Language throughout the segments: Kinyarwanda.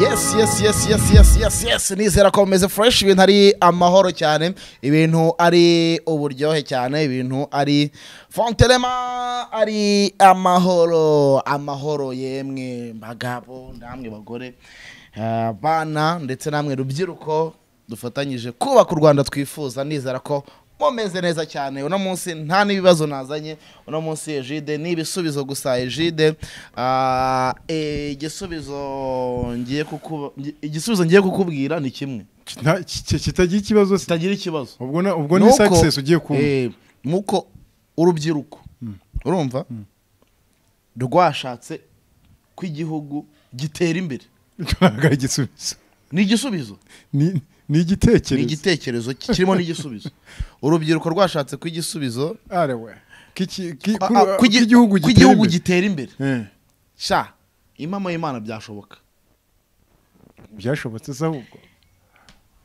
yes yes yes yes yes yesi yesi nizera ko bumeze fureshi ibintu ari amahoro cyane ibintu ari uburyohe cyane ibintu ari fonterema ari amahoro amahoro yemwe bagabo namwe bagore abana eh, ndetse namwe rubyiruko dufatanyije kubaka u rwanda twifuza nizera ko mumeze neza cyane uno munsi nta n'ibibazo nazanye uno munsi ejide ni ibisubizo gusa ejide ah, eh, igisubizo ngiye kukubwira ni kimwe kitagira ikibazo kitagira ikibazo ubwo ni sakisesi ugiye kumva eh, nuko urubyiruko hmm. urumva hmm. rwashatse ko igihugu gitera imbere ni igisubizo ni igisubizo ni igitekerezo ni igitekerezo kirimo n'igisubizo urubyiruko rwashatse ko igisubizo kw'igihugu gitera imbere eh. sha imama y'imana byashoboka byashobotse se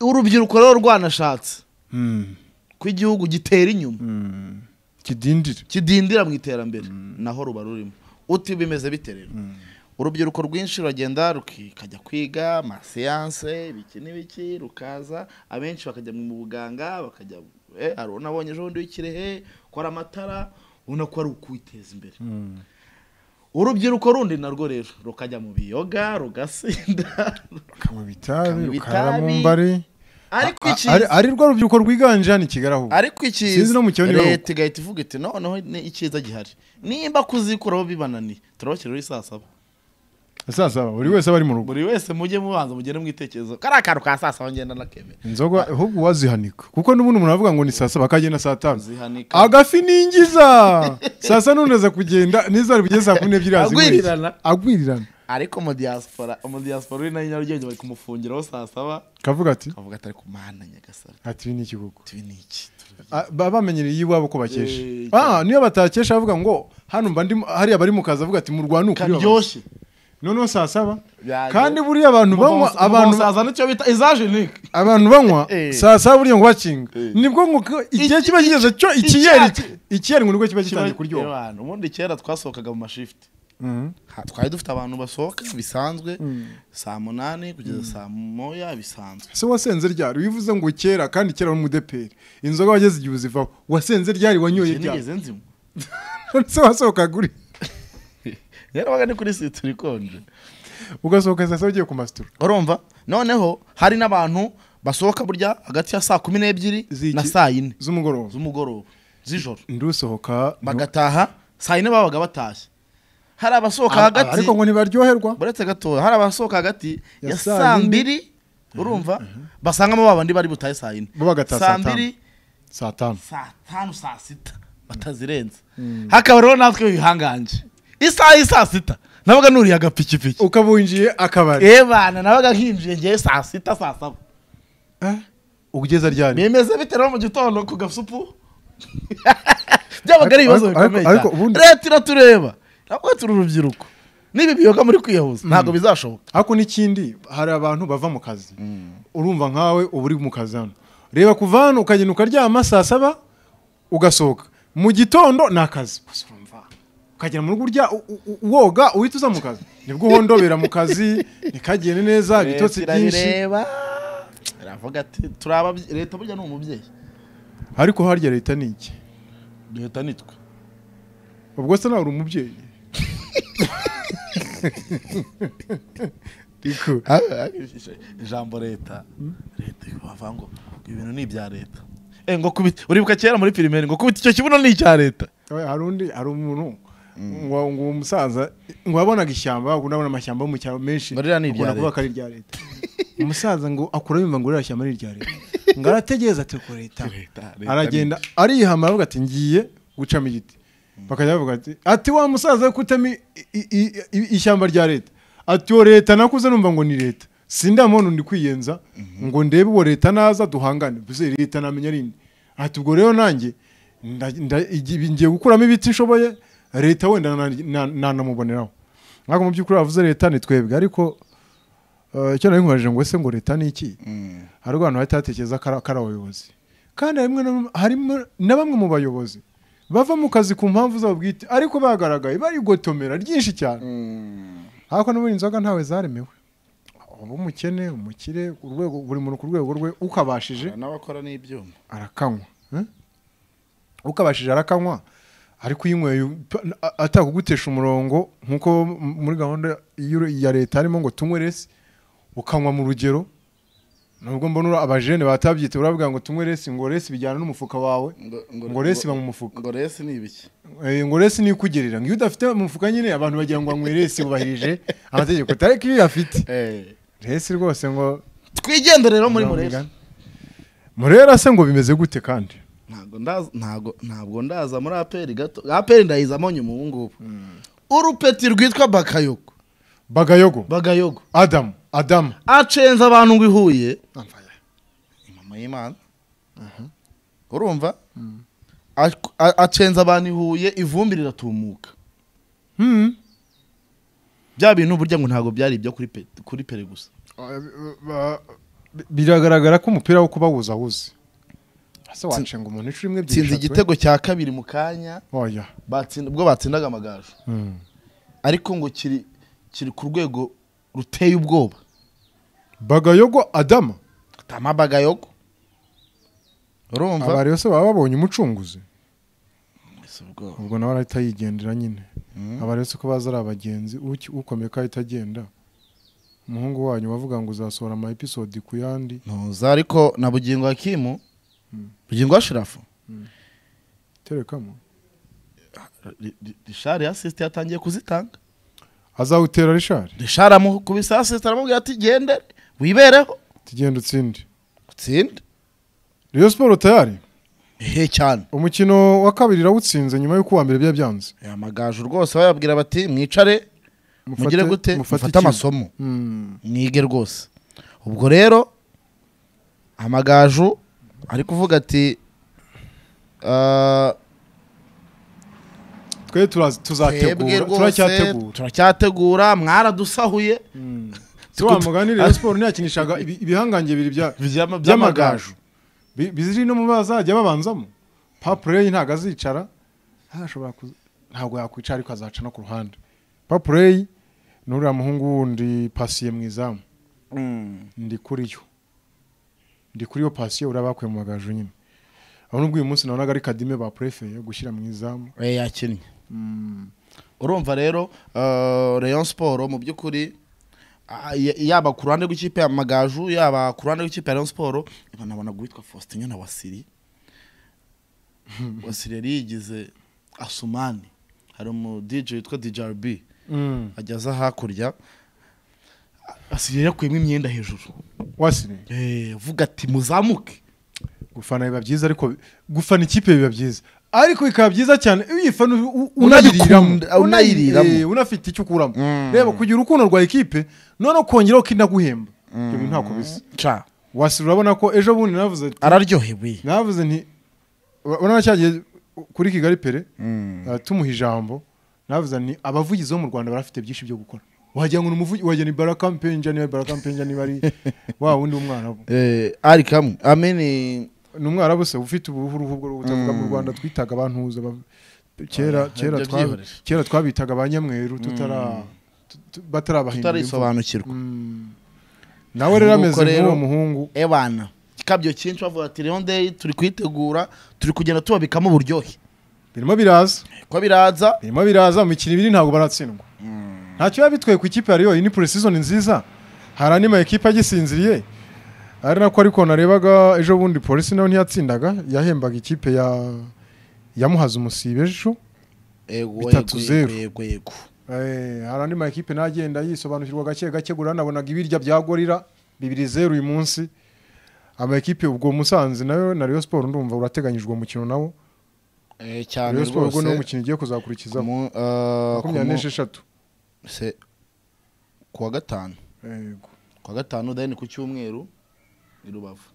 urubyiruko rero rwanashatse hmm. ko igihugu gitera inyuma hmm. kidindira kidindira mu iterambere hmm. naho ruba rurimo uti bimeze bite rero urubyiruko rwinshi ruragenda rukajya kwiga amaseyanse ibiki n'ibiki rukaza abenshi bakajya mu buganga bakajya eh, hari unabonye ejo bundi w'ikirehe ukora amatara ubona ko ari ukwiteza imbere hmm. urubyiruko rundi narwo rero rukajya mu biyoga rugasinda mu bitabi rukahara mu mbari ari rwo rubyiruko rwiganje hano i kigali ahubwo ariko ikiza leta igahita ivuga iti noneho icyiza gihari nimba kuzikuraho bibananiye turabakira uri saba saa saba buri wese aba ari mu rugo buri wese mujye mubanza mugende mwitekerezo kariya kantu ka saa saba ngenda nakemera inzoga ah. ahubwo wazihanika kuko n'ubundi umuntu aravuga ngo ni saa saba akagenda saa tanu agafi ningiza saa saba nuneze kugenda n'izuba bigeze saa kumi n'ebyiri agwirirana agwirirana ariko mu diaspora uri nayo nyarugenge bari kumufungiraho saa saba kavuga ati kavuga ati ariko mana nyagasara ati ibi ni iki kuko ibi ni iki baba bamenyereye iwabo ko bakesha ah, niyo batakesha bavuga ngo hano mba ndi hariya bari mu kazi avuga ati murwane ukuri karyoshye noneho saa saba kandi buriya abantu banywa abantu baza nicyo bita iza jenike abantu banywa eh. saa saba buriya ngo bakinga eh. nibwo ngo igihe kiba kigeze cyo ikiyeri ikiyeri ngo nibwo kiba gitangiye kuryoha eh, ubundi kera twasohokaga mu mashifuti mm-hmm. twari dufite abantu basohoka bisanzwe mm. saa munani kugeza mm. saa moya bisanzwe se wasenze ryari wivuze ngo kera kandi kera n'umudeperi inzoga wageze igihe uzivaho wasenze ryari wanyoye ryari se wasohokaga uri rero ni kuri situri ikonje ugasohoka saa saba ugiye ku masitora urumva noneho hari n'abantu basohoka burya hagati ya saa kumi n'ebyiri na saa yine z'umugoroba z'umugoroba z'ijoro ndusohoka bagataha saa yine babaga batashye hari abasohoka ah, hagati ariko ngo ntibaryoherwa buretse gatoya hari abasohoka hagati ya saa mbiri urumva mhm, mhm, mhm. basangamo ba bandi bari butahe saa yine saa mbiri saa tanu saa tanu saa sita mm. batazirenza mm. hakaba rero natwe bihanganje isaha y'i saa sita nabaga nuriye agapikipiki ukaba winjiye akabari yebana eh, nabaga nkinjiye ngiye saa sita saa saba eh? ugeze aryamye bimeze bite no mu gitondo ku gasupu byabaga ari ibibazo bikomeye leta iratureba ntabwo turi urubyiruko n'ibi biyoga muri kwiyahuza hmm. ntabwo bizashoboka ariko n'ikindi hari abantu bava mu kazi hmm. urumva nkawe uba uri mu kazi hano reba kuva hano ukagenda ukaryama saa saba ugasohoka mu gitondo ni akazi ukagera mu rugo urya woga uhita uza mu kazi nibwo uhondobera mu kazi ntikagende neza ibitotsi byinshi aravuga ati leta burya ni umubyeyi ariko harya leta ni iki leta ni twe ubwo se nawe uri umubyeyi ijambo leta leta bavuga ngo ibintu ni ibya leta eh, uribuka kera muri pirimeri ngo kubita icyo kibuno ni icya leta hari undi hari umuntu Mm. ngo musaza ngo wabonaga ishyamba unabona amashyamba yo mu cyaro menshi ukunda kuvuga ari irya leta umusaza ngo akura yumva ngo uriya shyamba ni irya leta ngo arategereza ati ko leta aragenda arihama aravuga ati ngiye gucamo igiti mm. bakajya bavuga ati ati wa musaza we kutema ishyamba rya leta ati uwo leta nakuze numva ngo ni leta sindamubona undi kwiyenza mm-hmm. ngo ndebe uwo leta naza duhangane mbese leta namenya rindi ati ubwo rero nanjye ngiye gukuramo ibiti nshoboye leta wenda nanamuboneraho ntabwo mu by'ukuri bavuze leta ni twebwe ariko eh, icyo nari nkubarije ngo ese ngo leta ni iki mm. hari abantu bahita batekereza ko ari abayobozi kandi harimo na bamwe mu bayobozi bava mu kazi ku mpamvu zabo bwite ariko bagaragaye bari barigotomera ryinshi cyane mm. ariko n'ubundi inzoga ntawe zaremewe uba umukene umukire buri muntu ku rwego rwe ukabashije n'abakora arakanywa eh? ukabashije arakanywa ariko uyinyweye atakugutesha umurongo nk'uko muri gahunda ya leta harimo ngo tunywe ukanywa mu rugero nubwo mbona abajene batabyita uravuga ngo tunywe resi ngo resi bijyana n'umufuka wawe ngo resi iba mu mufuka ngo resi ni ibiki eh, ngo resi ni ikugerera iyo udafite umufuka nyine abantu bagira ngo anywe resi wubahirije amategeko ariko iyo uyafite eh. resi rwose ngo twigendere rero muri murera murera se ngo bimeze gute kandi ntabwo ndaza muri aperi gato aperi ndayizamo nyuma ubu ngubu hmm. urupeti rwitwa bakayogo bagayogo bagayogo adamu adamu acenze abantu ngo ihuye mama y'imana mhm. urumva hmm. acenze abantu ihuye ivumbi riratumuka hmm. bya bintu burya ngo ntabwo byari ibyo kuri pere gusa biragaragara ko umupira wo kuba wuzahuza ese wacenga umuntu inshuro imwe ebyiri igitego cya kabiri mu kanya ubwo batsindaga amagaju hmm. ariko ngo kiri kiri ku rwego ruteye ubwoba bagayogo adama atama bagayogo urumva abari bose baba babonye umucunguzi ubwo nawe arahita yigendera nyine hmm? abari bose ko baza ari abagenzi ukomeye ko ahita agenda umuhungu wanyu wavuga ngo uzasohora ama episode ku yandi ntuza ariko na bugingo hakimu bugingo ashirafu hmm. terekamo rishari asisite yatangiye kuzitanga azawutera rishari rishari amukubise asisite aramubwira ati gendere wibereho tugenda utsinde utsinde riyo siporo tayari hehe cyane umukino wa kabiri irawutsinze nyuma y'uko uwa mbere byari byanze amagaju rwose bayabwira bati mwicare mugire gute mufate amasomo hmm. mwige rwose ubwo rero amagaju ari kuvuga ati ah, twe tuzategura turacyategura turacyategura mwaradusahuye turiya mugani rero siporo ntiyakinishaga ibihangange bibiri by'amagaju biziri no mu bazajya babanzamo papureyi ntabwo azicara ntabwo yakwicara ariko azaca no ku ruhande papureyi n'uriya muhungu wundi pasiye mu izamu hmm. ndi kuriyo ndi kuri iyo pasiyo uriya bakuye mu magaju nyine aho nubwo uyu munsi nabonaga ari kadime ba purefe yo gushyira mu izamu yakinnye hmm. urumva rero uh, Rayon siporo mu by'ukuri uh, yaba ku ruhande rw'ikipe ya magaju yaba ku ruhande rw'ikipe ya Rayon siporo nabona witwa faustin na wasiri wasiri yari yigize asumani hari umu dj witwa djrb hmm. ageze hakurya asigaye yakuyemo imyenda hejuru wasigaye eh, vuga ati muzamuke gufana biba byiza ariko gufana ikipe biba byiza ariko bikaba byiza cyane iyo uyifana unayiriramo eh, unafite icyo ukuramo mm. reba kugira urukundo rwa ekipe noneho kongeraho ko inaguhemba mm. ibyo ntako bisa wasura urabona ko ejo bundi navuze araryohewe navuze nti urabona cya kuri kigali pere mm. eh, tumuha ijambo navuze nti abavugizi bo mu rwanda barafite byinshi byo gukora wagira ngo umuvugi wagira ni baraka mpenja niba baraka mpenja niba ari wa wundi w'umwarabu eh, ari kamwe amene eh. ni umwarabu se ufite ubuhu ruhubwo rutavuga mu mm. Rwanda twitaga abantuza kera kera kera twabitaga abanyamweru tutara mm. batarabahindura tutarisobanukirwa mm. nawe rero ameze nk'uwo muhungu ebana kabyo cyinshi bavuga ati rero ndeye turi kwitegura turi kugenda tubabikamo uburyohe birimo biraza ko biraza birimo biraza mu mikino ibiri ntabwo baratsindwa ntacyo biba bitwaye ku ikipe yari yonyine pure sizoni nziza hari andi ma ekipe agisinziriye ari nako ariko narebaga ejo bundi polisi nawe ntiyatsindaga yahembaga ikipe ya yamuhaza umusibe ejo eh, bitatu zeru eh, hari andi ma ekipe n'agenda yisobanukirwa gake gake gura nabonaga ibirya bya gorira bibiri zeru uyu munsi ama ekipe ubwo musanze nayo na Rayon Sport ndumva urateganyijwe umukino nawo eh cyane rwose Rayon Sport niwo mukino ugiye kuzakurikizaho 26 se kuwa gatanu kuwa gatanu deni ku cyumweru i rubavu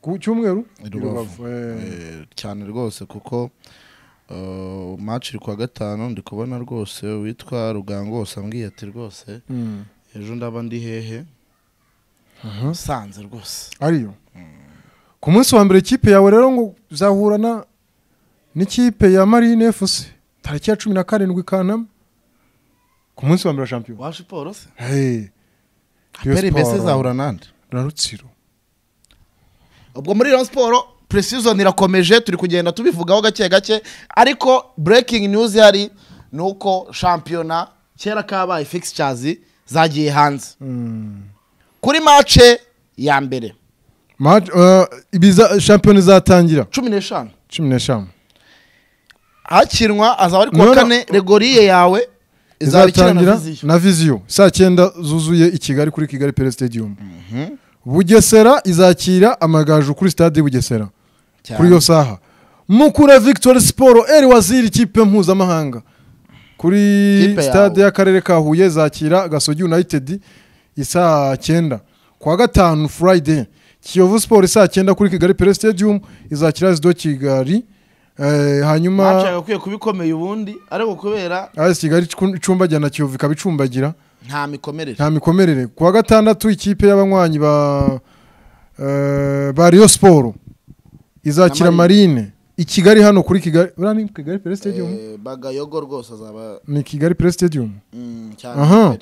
ku cyumweru i rubavu eh. Eh, cyane rwose kuko eh, maci iri kuwa gatanu ndi kubona rwose witwa rugangose ambwiye ati rwose hmm. ejo ndaba ndi hehe usanze rwose ariyo hmm. ku munsi wa mbere ikipe yawe rero ngo uzahurana n'ikipe ya marine fc tariki ya cumi na karindwi kanama ku munsi wa mbere wa shampiyona waje siporo se aperi mbese zahura nande na rutsiro ubwo muri iyo siporo precision irakomeje turi kugenda tubivugaho gake gake ariko breaking news yari ni uko shampiyona kera kabaye fixtures zagiye hanze hmm. kuri mace ya mbere uh, shampiyona izatangira cumi n'eshanu cumi n'eshanu hakinwa azaba ari kuwa kane regoriye yawe izatangira na viziyo saa cyenda zuzuye i kigali kuri kigali pere stadium mhm. bugesera izakira amagaju kuri stade bugesera kuri iyo saha mukura victoire siporo eri waziri ikipe mpuzamahanga kuri stade y'akarere ka huye zakira gasogi united isaa cyenda kuwa gatanu friday kiyovu siporo isaa cyenda kuri kigali pere stadium izakira zido kigali Eh, hanyuma ntabwo kubikomeye ubundi ariko kubera ariko ah, kigali icumbagirana kiyovu ikaba icumbagira nta mikomerere nta mikomerere ku wa gatandatu ikipe y'abanywanyi ba eh, ba riyo siporo izakira marine i kigali hano kuri kigali buriya ni kigali pere eh, bagayogo rwose azaba ni kigali pere mm,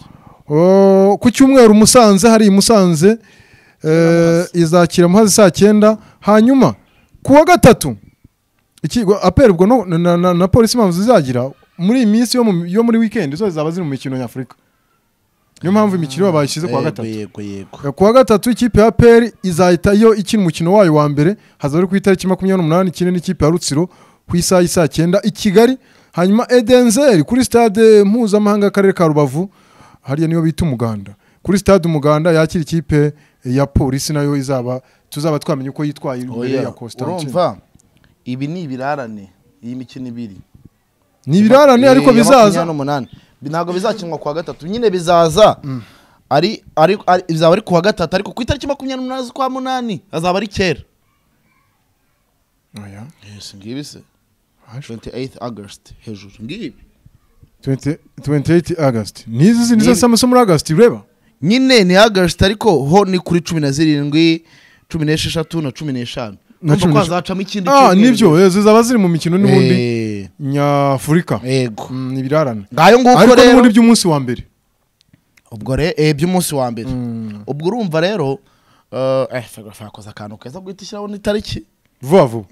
ku cyumweru musanze hari musanze izakira muhazi saa cyenda hanyuma ku wa gatatu ikigo aperi ubwo na polisi impamvu zizagira muri iyi minsi yo muri wikendi zose zaba ziri mu mikino nyafurika niyo mpamvu imikino bayishyize kuwa gatatu kuwa gatatu ikipe ya aperi izahita yo ikina umukino wayo wa mbere hazaba ari ku itariki makumyabiri n'umunani ikine n'ikipe ya rutsiro ku isaha y'isaa cyenda i kigali hanyuma edenzeri kuri stade mpuzamahanga y'akarere ka rubavu hariya niyo bita umuganda kuri stade umuganda yakira ikipe ya polisi nayo izaba tuzaba twamenye uko yitwaye oh, imbere ya urumva ibi ni ibirarane iyi mikino ibiri ni ibirarane ariko eh, bizaza ntabwo bizakinwa kuwa gatatu nyine bizaza mm. ari ari bizaba ari kuwa gatatu ariko ku itariki makumyabiri n'umunani z'ukwa munani azaba ari kera ngibi se 28 august hejuru ngibi 28 august n'izi zindi zose amasomo muri august ureba nyine ni august ariko ho ni kuri cumi na zirindwi cumi n'esheshatu na cumi n'eshanu kumva ko hazacamo ikindi ah, cyumweru nibyo eh, zizaba ziri mu mikino n'ubundi eh. nyafurika yego mm, ni ibirarane ngayo nguko rero ariko n'ubundi by'umunsi wa mbere ubwo rero eh, by'umunsi wa mbere mm. ubwo urumva rero fakoze akantu keza guhita ushyiraho n'itariki vuba vuba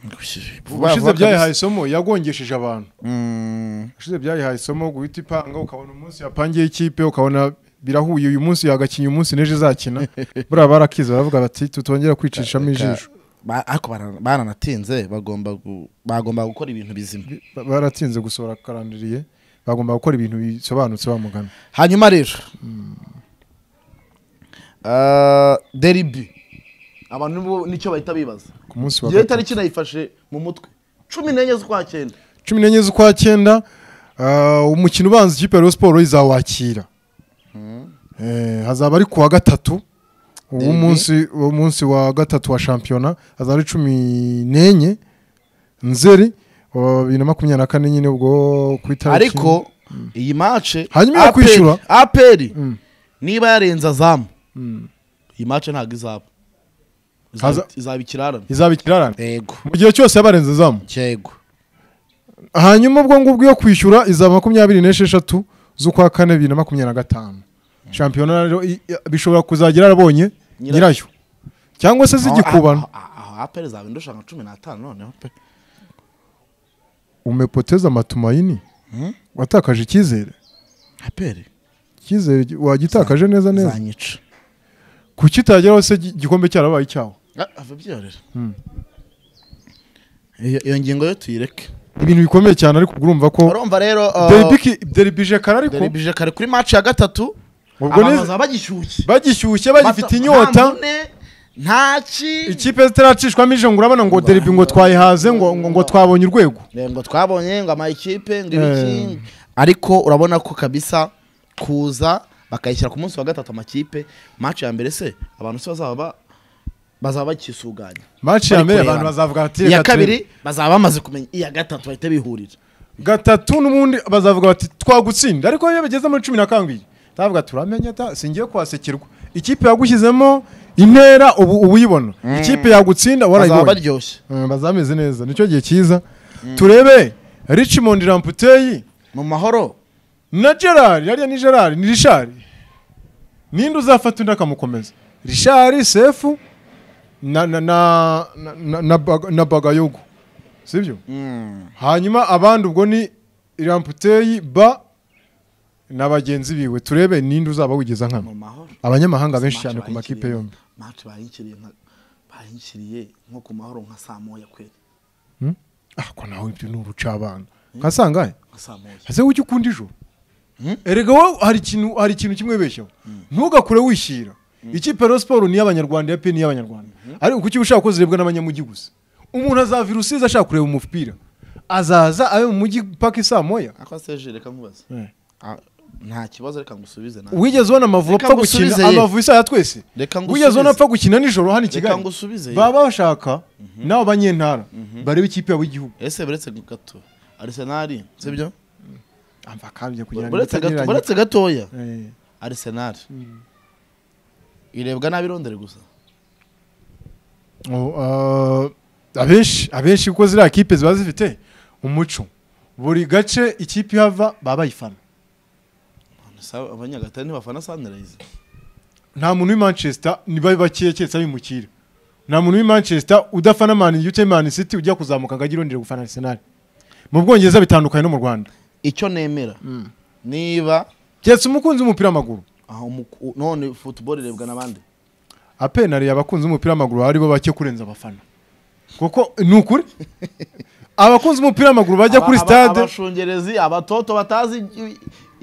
ubushize byayihaye isomo yagongesheje abantu mm. ubushize byayihaye isomo guhita ipanga ukabona umunsi yapangiye ikipe ukabona birahuye uyu munsi yagakinnye umunsi n'ejo izakina buriya barakiza baravuga bati tutongera kwicishamo ijisho ariko baranatinze bagomba bagomba gukora ibintu bizima baratinze gusohora karandiriye bagomba gukora ibintu bisobanutse bamugana hanyuma rero hmm. uh, deribi abantu nicyo bahita bibaza ku munsi wa gatatu itariki nayifashe mu mutwe cumi n'enye z'ukwa cyenda cumi n'enye z'ukwa cyenda uh, umukino ubanza ikipe ya siporo izawakira hmm. eh, hazaba ari ku wa gatatu uwo munsi wa gatatu wa shampiyona azaba ari cumi n'enye nzeri bibiri na makumyabiri na kane nyine ubwo ku itariki ariko iyi mace hanyuma yo kwishyura aperi mm. niba yarenze azamu mm. iyi mace ntabwo izaba izaba ikirarane izaba ikirarane yego mu gihe cyose yaba arenze azamu yego hanyuma ubwo ngubwo yo kwishyura izaba makumyabiri n'esheshatu z'ukwa kane bibiri na makumyabiri na gatanu shampiyona bishobora kuzajya yarabonye nyirayo cyangwa se z'igikubano aha peri zawe nka cumi n'atanu noneho pe umepoteza amatumayini hmm? watakaje icyizere aperi icyizere wagitakaje neza neza zanyica kuki utageraho se igikombe cyarabaye icyawe ababyorera hmm. iyo ngingo yo tuyireke ibintu bikomeye cyane ariko urumva ko urumva rero uh, deribije kare ariko deribije kare kuri maci ya gatatu bagishyushye bagifite inyota ntaki ikipe zitaracishwamo ije ngo urabona ngo deribi ngo twayihaze ngo ngo twabonye urwego eh, ngo twabonye ngo amayikipe ngo ibiki eh. ariko urabona ko kabisa kuza bakayishyira ku munsi wa gatatu amakipe maci ya mbere se abantu se bazaba bazaba bakisuganya maci ya mbere abantu bazavuga bati iya kabiri bazaba bamaze kumenya iya gatatu bahita bihurira gatatu n'ubundi bazavuga bati twagutsinda ariko iyo bageze muri cumi na karindwi turavuga turamenye ta singiye kwasekirwa ikipe yagushyizemo intera ubu ubuyibona mm. ikipe yagutsinda warayibonye bazameze mm, neza nicyo gihe cyiza mm. turebe richmond ramputeyi mu mahoro na gerard yariya ni gerard ni richard ninde uzafata undi akamukomeza richard sefu na na na na na bagayogo sibyo hanyuma abandi ubwo ni ramputeyi ba na biwe turebe ninde uzaba wigeza nkano abanyamahanga benshi cyane ku makipe yombi match bayikiriye bayikiriye nko ku mahoro nka saa moya kweli hmm? ako ah, nawe ibyo ni urucabana hmm? nka saa ngahe nka saa moya ese wowe ukunda ijoro hmm? erega wowe hari ikintu hari ikintu kimwe beshyaho ntugakure wishyira ikipe rero siporo ni iy'abanyarwanda ya pe ni iy'abanyarwanda ariko kuki ushaka ko zirebwa n'abanyamujyi gusa umuntu azavira usize ashaka kureba umupira azaza abe mu mujyi paka isaa moya ako se kamubaza nta kibazo reka ngusubize nawe wigeze ubona amavubi apfa gukina amavubi isaha ya twese wigeze ubona apfa gukina nijoro hano i kigali baba bashaka mhm. n'abo banyentara mhm. barebe ikipe yabo y'igihugu ese buretse gato arisenari sibyo mm. amva akambye kugira ngo buretse gatoya eh. arisenari mm. irebwa n'abirondere gusa oh, uh, abenshi abenshi kuko ziriya kipe ziba zifite umuco buri gace ikipe ihava baba bayifana abanyagatare ntibafana sanirayizi nta muntu w'i manchester niba bakeya keretse abimukira nta muntu w'i manchester udafana mani yuke mani city ujya kuzamuka ngo ajye irondera gufana arsenal mu bwongereza bitandukanye no mu rwanda icyo nemera mm. niba keretse umukunzi w'umupira w'amaguru ah, none futuboro irebwa n'abandi apenariye abakunzi b'umupira w'amaguru baba aribo bake kurenza abafana kuko ni ukuri abakunzi b'umupira w'amaguru bajya kuri stade abashungerezi abatoto batazi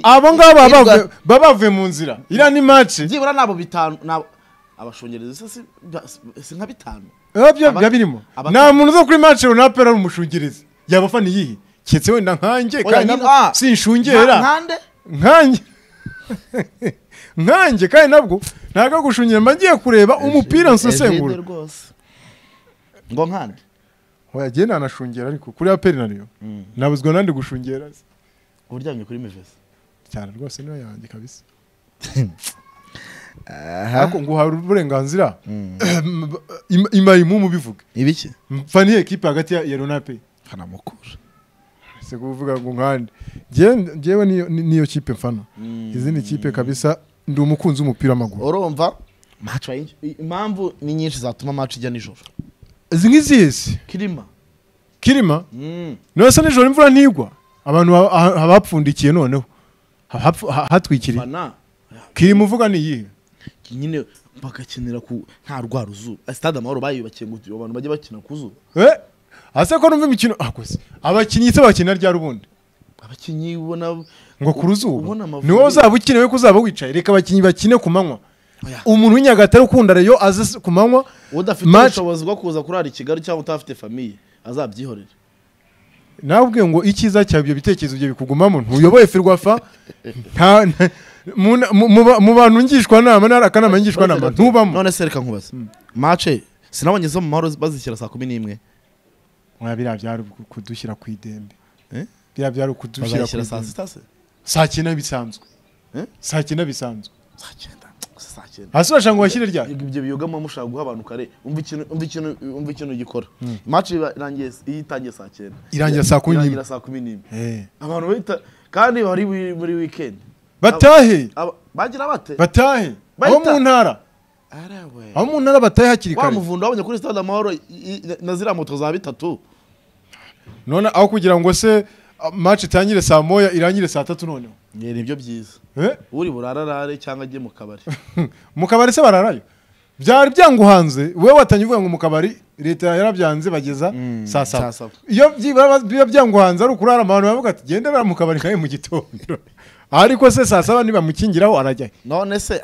abo ngabo baba bavuye mu nzira iriya ni maci byibura nabo bitanu abashungerezi si nka bitanu eh, biba birimo nta muntu uza kuri maci runaka ari umushungerezi yaba afana iyihe keretse wenda nkange kandi ah, sinshungera nkange nkange kandi nabwo ntabwo gushungera mba ngiye kureba umupira nsesengura ngo nkange wagenda ntanashungera ariko kuri aperi na mm. nabuzwa nandi gushungera uburyamye kuri mivesi cyane rwose niyo yanjye kabisa ariko nguha uburenganzira mm. imayimu mubivuge ibiki faniye ekipe hagati ya ronape kanamukura se kuvuga ngo nkande ngewe niyo kipe mfana mm. izindi kipe kabisa ndi umukunzi w'umupira w'amaguru urumva impamvu ni nyinshi zatuma match ijya nijoro izi nk'izizi kirima kirima mm. niba se nijoro imvura ntigwa abantu abapfundikiye noneho hatwikiriye kirimo uvuga ni iyihe nyine bagakenera ku nta rwa eh, sitade amahoro bayubakiye ngo abantu bajye bakina ku zuba hasi eh? ko numva imikino akoze ah, abakinnyi se bakina rya ubundi abakinnyi ubona ngo ku ruzuba ni uzaba ukenewe ko uzaba wicaye reka abakinnyi bakine ku manywa umuntu w'inyagatare ukunda reyo aze ku manywa udafite ubushobozi bwo kuza kurara i kigali cyangwa utafite famiye azabyihorera nawe ubwe ngo icyiza cyawe ibyo bitekerezo bye bikugumamo ntuyoboye ferwafa mu bantu ngishwanama ntari akanama ngishwanama ntubamo none se reka nkubaze hmm. mace sinabonye zo mu mahoro bazishyira saa kumi n'imwe eh? biriya byari kudushyira ku idembe biriya byari kudushyira ku idembe saa cyenda eh? bisanzwe saa cyenda bisanzwe saa cyenda saa cyenda hasi urashanga washyire rya ibyo biyogamo mushaka guha abantu kare umva ikintu gikora imaci irangiye itangiye saa cyenda irangira saa kumi n'imwe saa kumi n'imwe abantu bahita kandi bari muri wikendi batahe bagira bate batahe abo mu ntara abo mu ntara batahe hakiri kare wamuvunda wabonye kuri stade amahoro na ziriya moto za bitatu none aho kugira ngo se maci itangire saa moya irangire saa tatu noneho nibyo byiza eh? uri burararare cyangwa ajye mu kabari mu kabari se bararayo byari byanguhanze wowe watangiye uvuga ngo mu kabari leta yarabyanze bageza mm, saa saba iyo biba byanguhanze ari ukurara abantu bavuga ati gendera mu kabari nawe mu gitondo ariko se saa saba mukingiraho arajyayo none se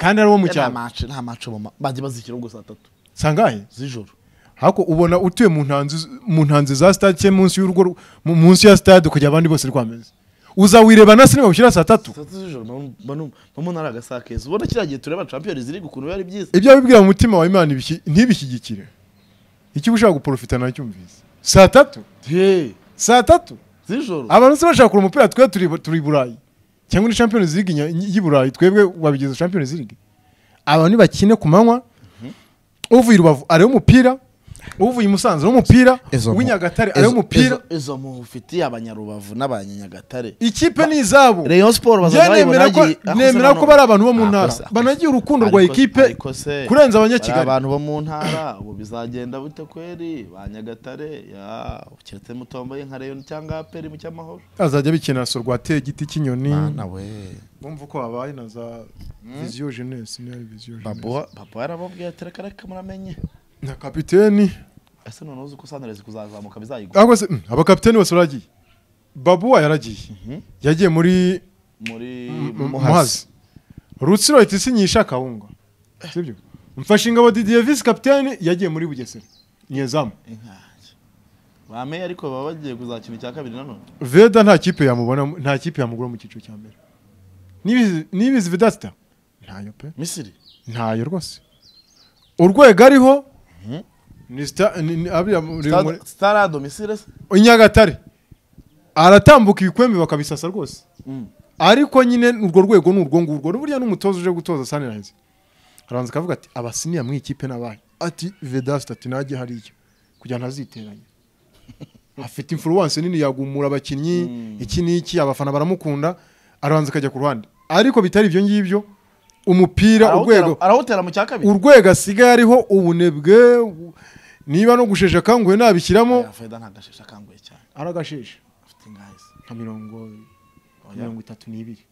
kandi ari uwo mu eh, cyaro nta macu bajya bazikira ubwo saa tatu sangahe z'ijoro hako ubona utuye mu ntanzi za sitade cyangwa munsi ya sitade kugira abandi bose rwameze uza na sinema bushyira saa tatu mamo ntari agasaha keza ubona kiriya gihe tureba champions league ukuntu biba ari byiza ibyo wibwira mu mutima wa imana ntibishyigikire icyo uba ushaka guporofita nacyumvise saa tatu saa tatu z'ijoro abantu se bashaka kureba umupira twe turi i burayi cyangwa ni champions league y'i burayi twebwe wabigeze champions league abantu bakine ku manywa mhm. uvuye i rubavu areba umupira uvuye i musanze n'umupira w'inyagatare ariyo mupira izo mufitiye abanyarubavu n'abanyanyagatare ikipe ni izabo rayon siporo nemera ko bari abantu bo mu ah, ntara banagiye urukundo rwa ekipe kurenza abanyakigali abantu bo mu ntara ubu bizagenda bute kweri ba nyagatare keretse mutomboye nka rayon cyangwa aperi mu cyamahoro azajya bikina sorwate igiti cy'inyoni bumva uko habaye na za hmm? viziyo jenesi babuha yarababwiye ati reka muramenye na kapiteni ese noneho uzi ko sanderezi kuzazamuka bizayigwa ahubwo se hmm, abakapiteni bose baragiye babuwa yaragiye mhm. yagiye muri muri muhazi rutsiro ahita isinyisha akawunga sibyo mfashe ingabo didiye visi kapiteni yagiye muri bugesera nyezamu bameye ariko baba bagiye kuzakina icya kabiri nanone veda nta kipe yamubona nta kipe yamugura mu cyiciro cya mbere n'ibizi vedasita ntayo pe misiri ntayo rwose urwego ariho sitari a domisire se i nyagatare aratambuka ibikwembe bakabisasa rwose mm. ariko nyine urwo rwego ni urwo ngurwo burya n'umutoza uje gutoza sanirayizi arabanza akavuga ati abasiniya mu ikipe n'abaye ati vedasita ati najye hariya kugira ngo ntaziteranye afite imfuruwanse nini yagumura abakinnyi mm. iki n'iki abafana baramukunda arabanza akajya ku ruhande ariko bitari ibyo ngibyo umupira urwego arawutera mu cya kabiri urwego asigaye ariho ubunebwe niba no gushesha akanguhe nabishyiramo ntagashesha akanguhe cyane aragashesha afite nka mirongo mirongo itatu n'ibiri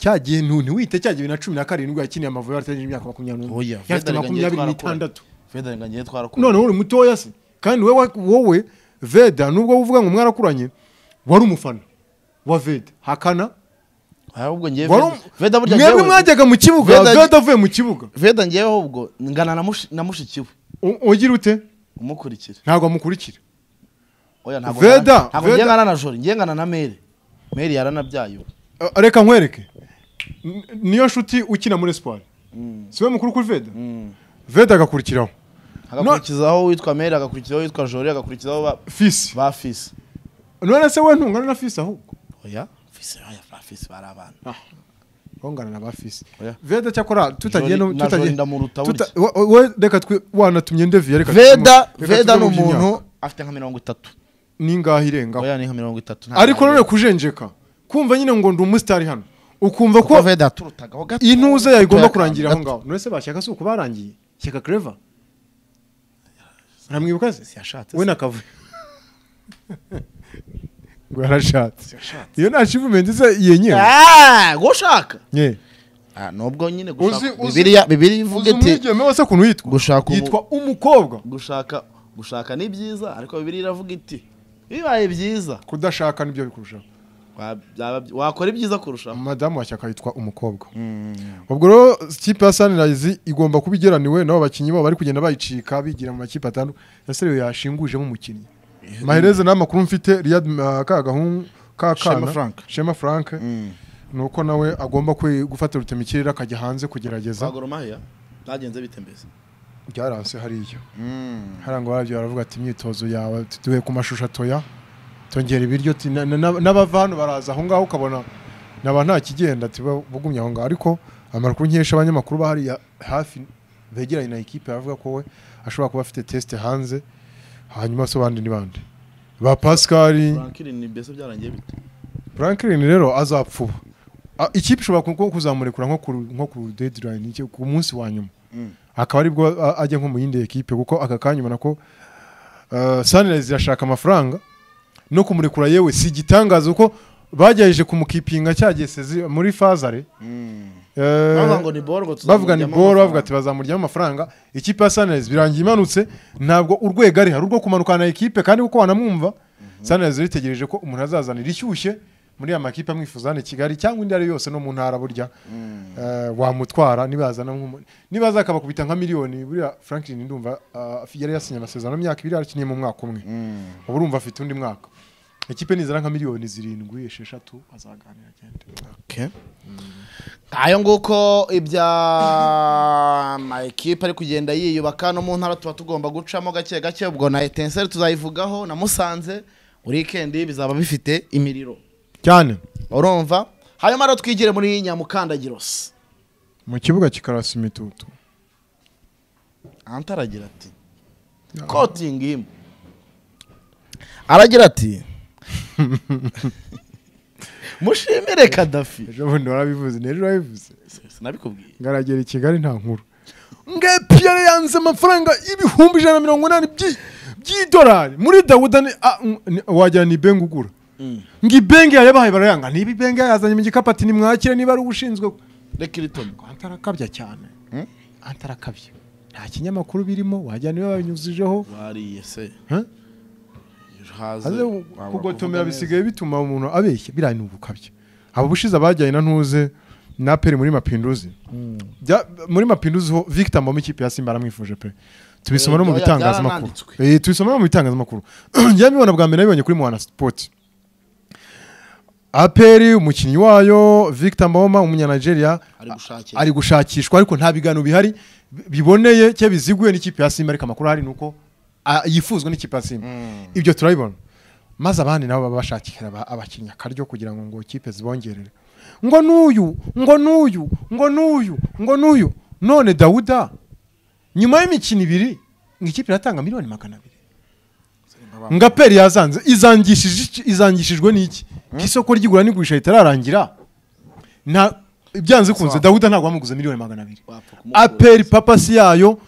cya gihe ntiwite cya gihe na cumi na karindwi yakiniye amavubi atagejeje imyaka makumyabiri n'umwe yafite makumyabiri n'itandatu noneho uri mutoya se kandi wowe veda nubwo uvuga ngo mwarakuranye wari umufana wa veda hakana ahubwo ngewe veda burya mwebwe mwajyaga mu kibuga veda avuye mu kibuga veda ngewe ahubwo ngana na ugira ute umukurikira ntabwo amukurikira oya ntabwo veda ntabwo ngana na jori ngana na mere mere yaranabyaye reka nkwereke niyo nshuti ukina muri siporo mm. si we mukuru kuri veda veda mm. agakurikiraho agakurikizaho witwa mere agakurikizaho witwa jori agakurikizaho ba fisi ba fisi none se we ntungana na fisi ahubwo oya afise afise eh, barabana ah. na n'abafise oh, veda cyakora tutagiye we reka twe wanatumye ndeviye reka veda veda oh, ni umuntu afite nka mirongo itatu ningaho irengaho oya ni nka mirongo itatu ariko none kujenjeka kumva nyine ngo ndi umusitari hano ukumva ko veda turutagaho gato intuze yawe igomba kurangira aho ngaho none se bashyaka si uko barangiye shyaka kereva uramwibuka se siyashatse we nakavuye ngo yarashatse iyo nta shivumenti se yenyewe gushaka nubwo nyine gushaka bibiriya bibiriya iti umwigeme wese ukuntu yitwa yitwa umukobwa gushaka gushaka ni byiza ariko bibiri iravuga iti bibaye byiza kudashaka nibyo bikurushaho wakora ibyiza kurushaho madamu washyaka yitwa umukobwa ubwo rero ikipe ya sanirayizi igomba kuba igeraniwe n'abo bakinnyi babo bari kugenda bayicika bigira mu makipe atandukanye yaserewe yashingujemo umukinnyi mahereze n'amakuru mfite riyad ah, ka gahungu ka kana shema frank mm. ni uko nawe agomba gufatira urutemikirere akajya hanze kugerageza byagenze bite mbese byaranse hariya mm. hariya ngo barabyo baravuga ati imyitozo yawe duhe ku mashusho atoya tongera ibiryo n'abavanu baraza aho ngaho ukabona naba nta kigenda bugumye aho ngaho ariko amakuru nkesha abanyamakuru bahari hafi begeranye na ekipe baravuga ko we ashobora kuba afite tesite hanze hanyuma so bandi ni bande ba Pascal Franklin rero azapfuba ikipe ishobora kuzamurekura nko ku deadline ku munsi wa nyuma mm. akaba aribwo ajya nko mu yindi ekipe kuko aka kanya ubona ko eh, Sunrise irashaka amafaranga no kumurekura yewe si igitangaza kuko bagerageje kumukipinga cyageze muri fazare hmm. eh, bavuga ni boro bavuga ati bazamuryamo amafaranga ikipe ya sanirayizi birangiye imanutse ntabwo urwego ari hari urwo kumanukana ikipe kandi kuko wanamwumva mhm. sanirayizi ritegereje ko umuntu azazanira ishyushye muri aya makipe i kigali cyangwa indi ari yose no mu ntara burya hmm. eh, wamutwara niba akabakubita nka miliyoni buriya frank ndumva ah, yari yasinye amasezerano imyaka ibiri yakiniye mu mwaka umwe hmm. uba urumva afite undi mwaka ikipe nizera nka miliyoni zirindwi esheshatu azaganira agende ayo nguko ibya ama mm, ekipe ari kugenda yiyubaka no mu ntara tuba tugomba gucamo gake gake ubwo na etenseri tuzayivugaho na musanze wikendi bizaba bifite imiriro cyane urumva hanyuma rero twigire muri nyamukandagirose mu kibuga kikarasa imitutu ahantaragira ati kotingi ah. aragira ati mushimire kadafi ejo bundi warabivuze n'ejo wabivuze sinabikubwiye ngaragera i kigali nta nkuru nge yanze amafaranga ibihumbi ijana na mirongo inani by'idolari muri dawuda wajyana ni bengi ah, ugura mm. ngo ibenge yabahaye barayanga niba ibenge yazanye mu gikapu ati nimwakire niba ari ushinzwe reka iritoni antarakabya cyane hmm? antarakabya nta kinyamakuru birimo wajyana iyo babinyuzijeho wariye se kugotomera bisigaye bituma umuntu abeshya biranubuka byo abo bushize abajyanye na ntuze na peri muri mapinduzi hmm. muri mapinduzi ho victor mbamo ikipe ya simba aramwifuje pe tubisoma no eh, mu bitangazamakuru eh, tubisoma no mu bitangazamakuru njya mbibona bwa mbere nabibonye kuri muhana sipoti aperi umukinnyi wayo victor mboma umunyanigeria ari gushakishwa ariko nta bigano bihari biboneye cye biziguye n'ikipe ya simba ariko amakuru ahari ni uko Ah, yifuzwa n'ikipe ya mm. ibyo turabibona maze abandi nabo baba bashakira abakinnyi akaryo kugira ngo ngo ikipe zibongerere ngo n'uyu ngo n'uyu ngo n'uyu ngo n'uyu none dawuda nyuma y'imikino ibiri ngo ikipe iratanga miliyoni magana abiri ngo aperi yazanze izangishijwe n'iki hmm? isoko ry'igura n'igurisha ritararangira byanze kunze dawuda ntabwo bamuguze miliyoni magana abiri aperi papasi yayo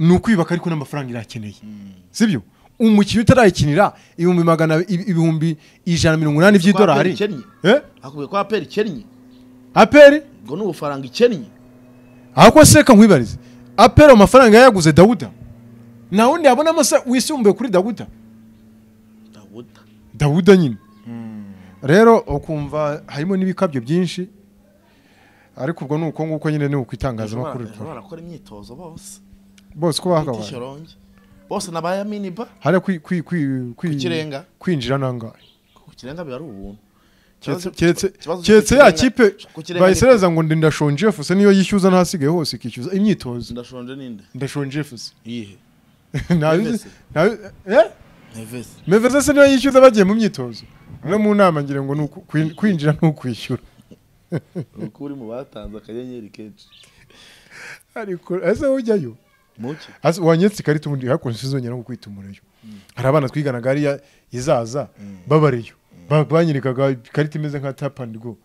ni ukwiyubaka ariko n'amafaranga irakeneye hmm. si byo umukino utarayikinira ibihumbi magana ibihumbi ijana na mirongo inani by'idolari hakubwiye ko aperi ikennye eh? aperi ngo ni ubufaranga ikennye ahubwo seka nkwibarize aperi amafaranga yayaguze dawuda nta wundi yabonamo se wisumbuye kuri dawuda dawuda nyine hmm. rero ukumva harimo n'ibikabyo byinshi ariko ubwo ni uko nguko nyine ni uko amakuru bikora barakora imyitozo bose bose uko bakabaye bose nabaye aminiba hariya kwinjira kwinjira nangahe ku kirenga biba ari ubuntu keretse ya kipe bayisereza ngo ndashonje efuse niyo yishyuza ntasigaye hose ikishyuza imyitozo ndashonje ninde ndashonje efuse iyihe mevese se niyo yishyuza bagiye mu myitozo no mu nama ngira ngo kwinjira ni ukwishyura uko uri mu batanze akanyenyeri kenshi ariko ese ujyayo wanyeretse ikarita ubundi hakunze sinzongera nko kwita umuriro mm. hari abana twigana hariya izaza mm. babareyo mm. banyerekaga ikarita imeze nka tap and go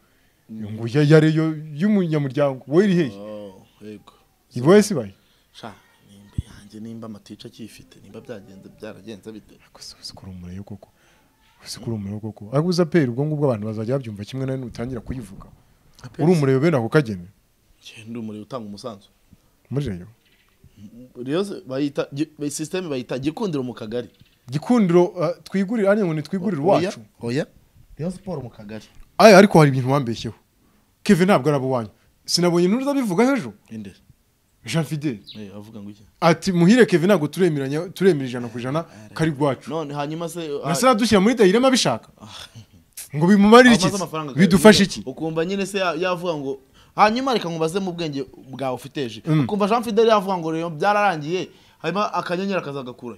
ngo ya reyo y'umunyamuryango wowe iri hehe wowe oh, si bayi nimba amatica akiyifite nimba byagenze byaragenze bite sikora umuriro koko sikora umuriro koko ariko uza pera ubwo ngubwo abantu bazajya babyumva kimwe na utangira kuyivuga uri umuriro bene ako kagene ngenda umuriro utanga umusanzu muri reyo bayita sisiteme bayita gikundiro mu kagari gikundiro uh, twigurira hano ngo twigurire iwacu oya reyo siporo mu kagari aya ariko hari ibintu wambeshyeho Kevin ntabwo ari abo sinabonye n'uruza bivuga hejuru jean fidel eh, ati muhire Kevin ntabwo turemeranya turemera ijana ku ijana ah, kari iwacu hanyuma se ah, nasa dushyira muri dayirema abishaka ah. ngo bimumarire iki bidufashe iki ukumva nyine se yavuga ngo hanyuma reka nkubaze mu bwenge bwawe ufite eje mm. ukumva jean fidele yavuga ngo rero byararangiye hanyuma akanyenyeri akazagakura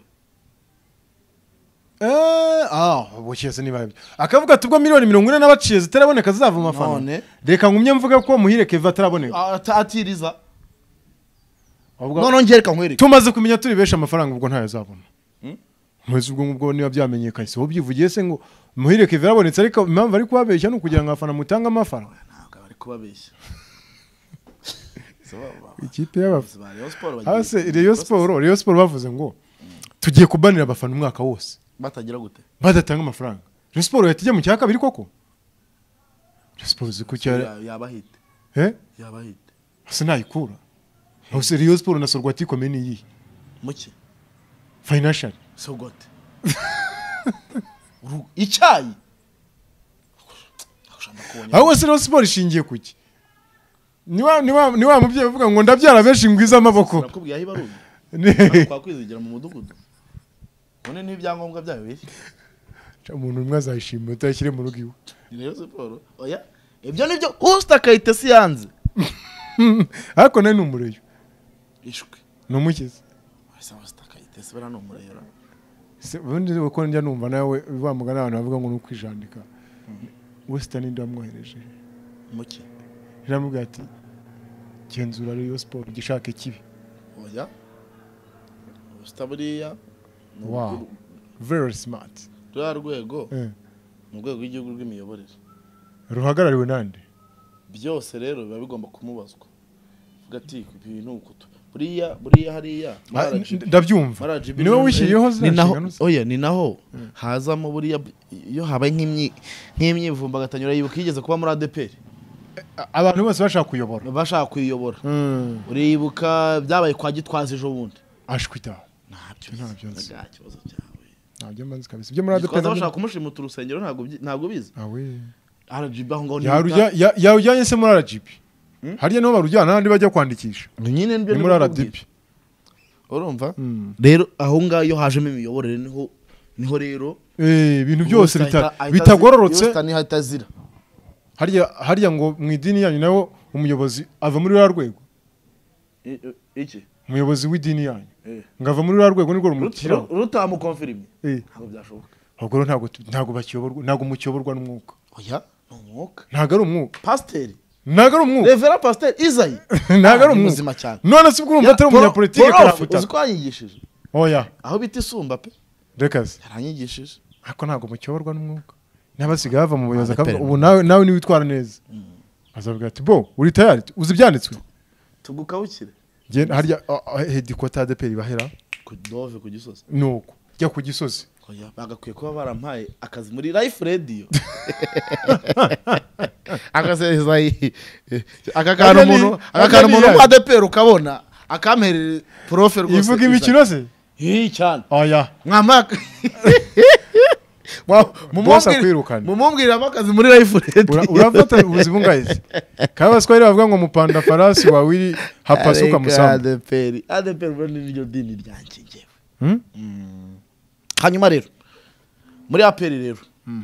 eh, ah, bushyize niba aribyo akavuga ati ubwo miliyoni mirongo ine n'abaciye zitaraboneka zizava mu reka ngumye mvuga ko muhire keva ataraboneka ah, atiriza noneho ngereka nkwereke tumaze kumenya turi benshi amafaranga ubwo ntayo azabona nkwezi hmm? ubwo ngubwo niba byamenyekanye si wowe se ngo muhire keva arabonetse ariko impamvu ari kubabeshya ni ukugira ngo abafana mutange amafaranga ntabwo bari kubabeshya ikipe y'abafana siporo reyo siporo bavuze ngo tugiye kubanira abafana umwaka wose batagira gute badatanga amafaranga reyo siporo yahita mu cya kabiri koko reyo siporo uzi ko cyari yabahite yabahite eh? hasi ntayikura hose reyo siporo na sorwati ikomeye ni iyihe muke fayinashari sogote icyayi aho wese reyo siporo ishingiye ku ki ni wa mubyeyi uvuga ngo ndabyara benshi ngwiza amaboko nakubwiye twakwizigira mu mudugudu none n'ibyangombwa byayo bishya umuntu umwe azayishimira utayashyire mu rugo iwe ni rero siporo oya ibyo ni byo usita kayitesi yanze ariko nawe ni umureyo ishwe ni umukizi usita kayitesi buriya ni umureyo ubundi uko njya numva nawe bamugana abantu bavuga ngo ni ukwijandika usita mhm. ninde wamwohereje muke iramubwira ati genzura rero siporo igishaka ikibi oya usita buriya wow very ruriya rwego eh. ni urwego rw'igihugu rw'imiyoborere ruhagarariwe n'andi byose rero biba bigomba kumubazwa uvuga ibi ni ukutu buriya buriya hariya ah, ndabyumva niwe wishyiriyeho za ni naho eh. hazamo buriya iyo habaye nk'imyivumbagatanyo yuko yigeze kuba muri adeperi abantu bose bashaka kuyobora bashaka kuyobora hmm. uribuka byabaye kwa gitwaza ejo bundi ashwita ntabyo ntabyo nzi ntabyo mbanza kabisa ibyo muri adepera bashaka kumushimuta urusengero ntabwo bizi ah rgb aho ngaho yawujyanye se muri rgb hmm? hariya niho barujyana n'abandi bajya kwandikisha nyine ni muri rgb urumva hmm. rero aho ngaho iyo hajemo imiyoborere niho niho rero eh, ibintu byose bitagororotse niho itazira harya ngo mu idini yanyu nawe umuyobozi ava muri ruriya rwego umuyobozi w'idini yanyu e. ngo ava muri ruriya rwego nirwo rumushyiraho rutamukonfirimye ntabwo byashoboka ahubwo ntabwo bakiyoborwa ntabwo mukiyoborwa n'umwuka oya ni umwuka ntabwo ari umwuka pasiteri ntabwo ari umwuka revera pasiteri izayi ntabwo ari ah, umwuka none se ubwo urumva atari umunyapolitike karafuta uzi ko yanyigishije oya aho bita isumba pe rekazi yaranyigishije ariko ntabwo mukiyoborwa n'umwuka ntibasigaba mu buyobozi ubu nawe nawe niwe utwara neza azavuga ati bo uri tayari uzi ibyanditswe tugukabukire harya hedikota adeperi bahera dove ku gisozi nuko jya ku gisozi bagakwiye kuba barampaye akazi muri life radio aka kantu umuntu aka kantu umuntu wa adeperi ukabona akamperera profe rwose ivuga imikino se iyi cyane oya mwamaka mumumbwira abakazi muri life redi urafata ubuzima ungayize kaba twari bavuga ngo mupanda farasi wawe iri hapasuka musambu adeperi adeperi ni niryo dini ryanjye ngewe hmm? hmm. hanyuma rero muri aperi rero hmm.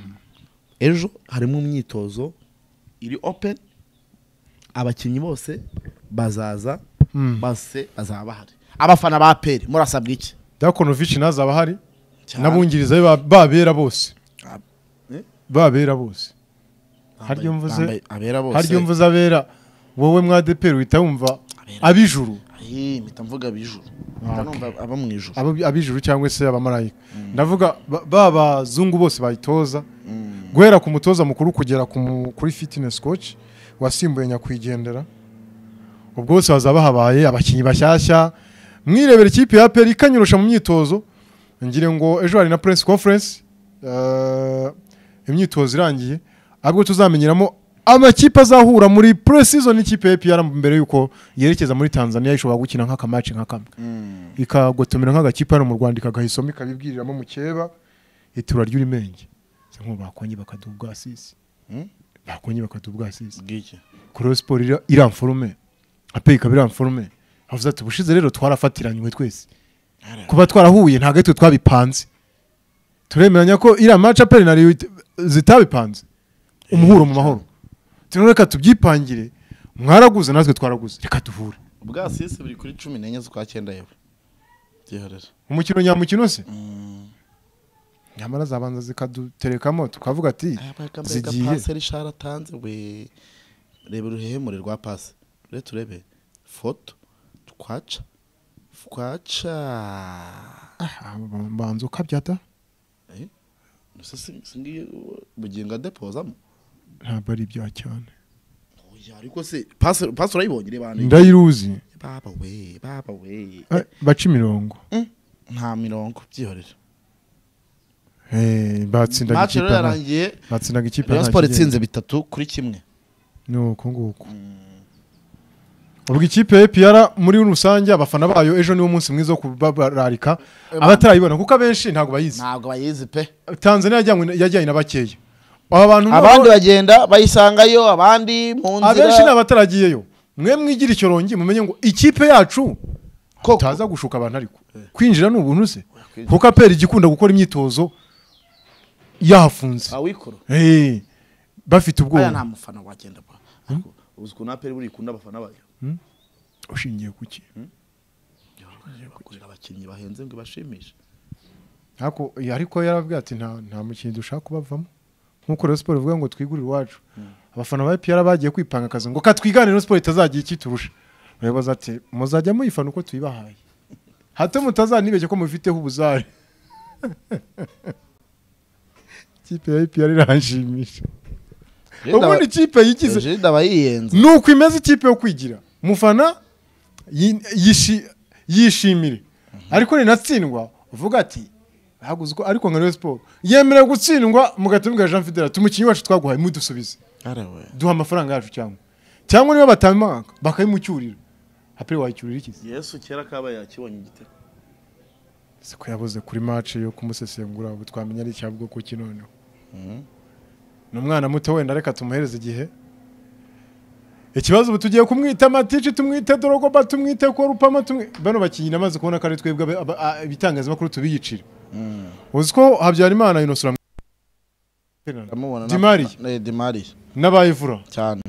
ejo harimo imyitozo iri open abakinnyi bose bazaza base bazaba bahari abafana ba aperi murasabwa iki dakonovici ntazaba ahari n'abungiriza babera bose eh? babera bose haryo mvuze abera wowe mwadepera uhita wumva abijuru mpita mvuga abijuru ah, aba mu ijuru abijuru cyangwa se abamarayika mm. ndavuga babazungu bose bayitoza mm. guhera ku mutoza mukuru kugera kuri fitinesi koci wasimbuye nyakwigendera ubwo bose bazaba habaye abakinnyi bashyashya mwirebera ikipe ya peri ikanyurusha mu myitozo ngira ngo ejo hari na press conference eh, imyitozo irangiye ahubwo tuzamenyeramo amakipe azahura muri pre-season ikipe ya EPR mbere yuko yerekeza muri Tanzania ishobora gukina nk'akamaci nka kamwe mm. ikagotomera nk'agakipe hano mu Rwanda ikagahisoma ikabibwiriramo mukeba itura ry'urimenge nko bakonye bakaduha ubwasisi hmm? bakonye bakaduha ubwasisi bwiki Cross Sport iramforume apeka biramforume avuze ati ubushize rero twarafatiranywe twese kuba twarahuye ntabwo ari twe twabipanze turemeranya ko iriya macapeli na riyo zitabipanze eh, umuhuro mu mahoro reka tubyipangire mwaraguze natwe twaraguze reka duhure ubwa sisi buri kuri cumi n'enye z'ukwa cyenda yewe byiherera umukino nyamukino se mm. nyamara zabanza zikaduterekamo tukavuga ati ah, zigiye paseri sharatanze we reba uruhehemure rwa pasi turebe foto twaca kwacha ah, mbanza ukabyata eh? singiye bugingo adepozamo ntabwo ah, ari ibya cyane ariko se pasi urayibonye reba ndayiruzi baba we baba we eh, baca imirongo eh, nta mirongo byihorera batsindaga ikipe batsindaga ikipe yarangiye siporo itsinze bitatu kuri kimwe ni uku nguku mm. ubwo ikipe ya epiyara muri rusange abafana bayo ejo niwo munsi mwiza wo kubararika abatarayibona kuko abenshi ntabwo bayizi ntabwo bayizi pe tanzania yajyanye na bakeya abandi bagenda bayisangayo abandi mu nzira abenshi ni abataragiyeyo mwe mwigira icyorongi mumenye ngo ikipe yacu utaza gushuka abantu ariko eh. kwinjira ni ubuntu se kuko aperi igikunda gukora imyitozo yahafunze eh, bafite ubwoba aya nta mufana wagenda ukuntu aperi buri kunda abafana bayo Hmm? ushingiye ku ki hmm? abakinnyi bahenze ngo ibashimishe ariko yarabwiye ati nta mukinnyi dushaka kubavamo nk'uko rero siporo ivuga ngo twigurire iwacu hmm. abafana ba epr bagiye kwipanga akazi ngo katwiganire siporo itazagira ikiturusha bayobozi ati muzajya muyifana uko tuyibahaye hato mutazanibeshye ko mubifiteho ubuzare ikipe ya epr iranshimisha ubundi ikipe yigize ni uko imeze ikipe yo kwigira mufana yishimire ariko rinatsindwa uvuga ati bahaguze uko ariko nka Rayon siporo yemerewe gutsindwa mugatumira jean fidela tumukinnyi wacu twaguhaye mudusubize duha amafaranga yacu cyangwa cyangwa niba batamwaka bakayimucyurira apure wayicyurira iki yesu kera kaba yakibonye igitego siko yabuze kuri mace yo kumusesengura ubu twamenya ari icyabwo kuki noneho hmm? ni umwana muto wenda reka tumuhereze igihe ikibazo ubu tugiye kumwita matici tumwite dorogoba tumwite korupama bano bakinnyi namaze kubona ko ari twebwe ibitangazamakuru tubiyicira mm. uzi ko habyarimana inosura dimariye n'abayivura cyane